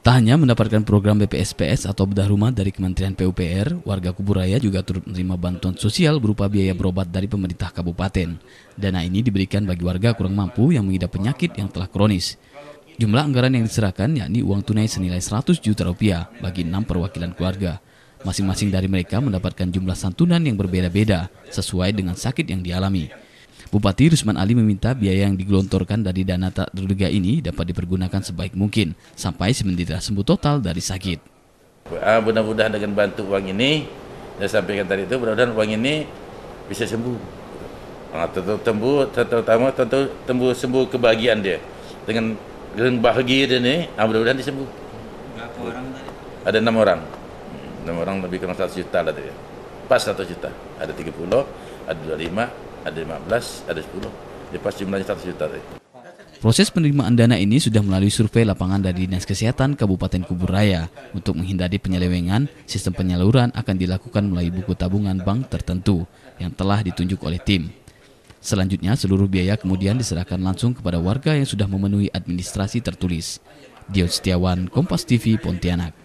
Tak hanya mendapatkan program BPSPS atau bedah rumah dari Kementerian PUPR, warga Kuburaya juga turut menerima bantuan sosial berupa biaya berobat dari pemerintah kabupaten. Dana ini diberikan bagi warga kurang mampu yang mengidap penyakit yang telah kronis. Jumlah anggaran yang diserahkan yakni uang tunai senilai 100 juta rupiah bagi enam perwakilan keluarga. Masing-masing dari mereka mendapatkan jumlah santunan yang berbeda-beda sesuai dengan sakit yang dialami. Bupati Rusman Ali meminta biaya yang digelontorkan dari dana tak terduga ini dapat dipergunakan sebaik mungkin sampai sementara sembuh total dari sakit. Ah, mudah-mudahan dengan bantu uang ini, saya sampaikan tadi itu, mudah-mudahan uang ini bisa sembuh. Ah, tentu sembuh, terutama tentu sembuh sembuh kebahagiaan dia dengan dengan bahagia dia ni, ah, mudah-mudahan disembuh. Berapa orang tadi? Ada enam orang, hmm, enam orang lebih kurang satu juta lah tadi. Pas satu juta, ada tiga puluh, ada dua lima, ada 15, ada 10. pasti jumlahnya 100 juta tadi. Proses penerimaan dana ini sudah melalui survei lapangan dari Dinas Kesehatan Kabupaten Kuburaya. Untuk menghindari penyelewengan, sistem penyaluran akan dilakukan melalui buku tabungan bank tertentu yang telah ditunjuk oleh tim. Selanjutnya, seluruh biaya kemudian diserahkan langsung kepada warga yang sudah memenuhi administrasi tertulis. Dion Setiawan, Kompas TV, Pontianak.